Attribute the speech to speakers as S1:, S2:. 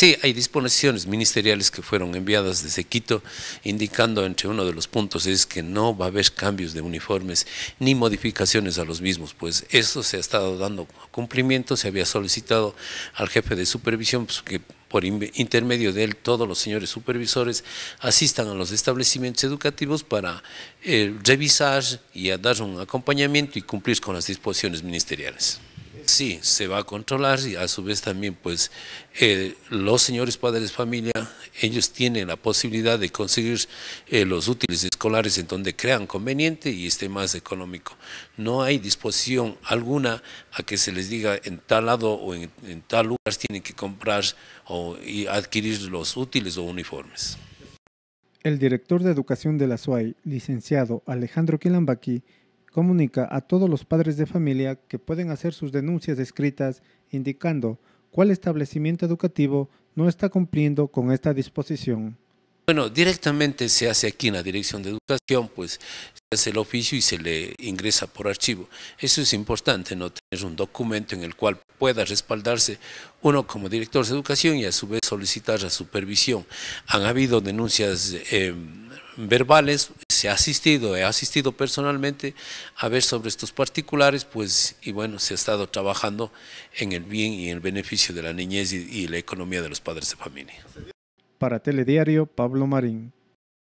S1: Sí, hay disposiciones ministeriales que fueron enviadas desde Quito, indicando entre uno de los puntos es que no va a haber cambios de uniformes ni modificaciones a los mismos, pues eso se ha estado dando cumplimiento, se había solicitado al jefe de supervisión pues, que por intermedio de él todos los señores supervisores asistan a los establecimientos educativos para eh, revisar y dar un acompañamiento y cumplir con las disposiciones ministeriales sí se va a controlar y a su vez también pues eh, los señores padres familia, ellos tienen la posibilidad de conseguir eh, los útiles escolares en donde crean conveniente y esté más económico. No hay disposición alguna a que se les diga en tal lado o en, tal lugar tienen que comprar o y adquirir los útiles o uniformes.
S2: El director de Educación de la SUAI, licenciado Alejandro Quilambaqui, comunica a todos los padres de familia que pueden hacer sus denuncias escritas indicando cuál establecimiento educativo no está cumpliendo con esta disposición.
S1: Bueno, directamente se hace aquí en la Dirección de Educación, pues se hace el oficio y se le ingresa por archivo. Eso es importante, no tener un documento en el cual pueda respaldarse uno como director de educación y a su vez solicitar la supervisión. Han habido denuncias eh, verbales, se ha asistido, he asistido personalmente a ver sobre estos particulares, pues, y bueno, se ha estado trabajando en el bien y en el beneficio de la niñez y, y la economía de los padres de familia.
S2: Para Telediario, Pablo Marín.